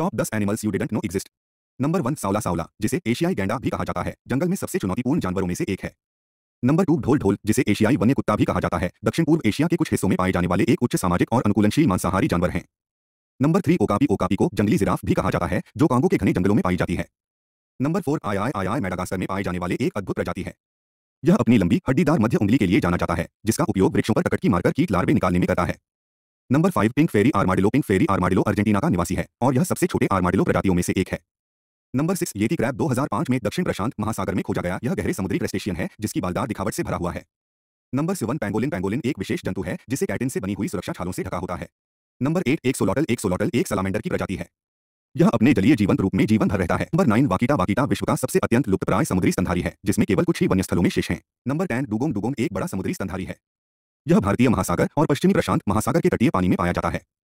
top दस animals you didn't know exist number one saola saola जिसे एशियाई गैंडा भी कहा जाता है जंगल में सबसे चुनौतीपूर्ण जानवरों में से एक है नंबर टू ढोल ढोल जिसे एशियाई वन्य कुत्ता भी कहा जाता है दक्षिण पूर्व एशिया के कुछ हिस्सों में पाए जाने वाले एक उच्च सामाजिक और अनुकूलनशील मांसाहारी जानवर हैं नंबर थ्री ओकापी ओकापी को जंगली जिराफ भी कहा जाता है जो कांगो के घने जंगलों में पाई जाती है number four aye aye aye aye Madagascar में पाए जाने वाले एक अद्भुत प्रजाति है यह अपनी लंबी हड्डीदार मध्य उंगली के लिए जाना जाता है जिसका उपयोग वृक्षों पर टकट की मारकर कीट लार्वे निकालने में करता है number five pink fairy armadillo pink fairy armadillo Argentina का निवासी है और यह सबसे छोटे आर्माडिलो प्रजातियों में से एक है नंबर सिक्स येती क्रैब 2005 में दक्षिण प्रशांत महासागर में खोजा गया यह गहरे समुद्री क्रस्टेशियन है जिसकी बालदार दिखावट से भरा हुआ है नंबर सेवन पैंगोलिन पैंगोलिन एक विशेष जंतु है जिसे कैटिन से बनी हुई सुरक्षा छालों से ढका होता है नंबर एट एक सोलॉटल एक सोलॉटल एक सलामेंडर की प्रजाति है यह अपने जलीय जीवन रूप में जीवन भर रहता है नंबर नाइन वाकिटा वाकिटा विश्व का सबसे अत्यंत लुप्तप्राय समुद्री संधारी है जिसमें केवल कुछ ही वन्य स्थलों में शेष है नंबर टेन डुगोंग डुगोंग एक बड़ा समुद्री संधारी है यह भारतीय महासागर और पश्चिमी प्रशांत महासागर के तटीय पानी में पाया जाता है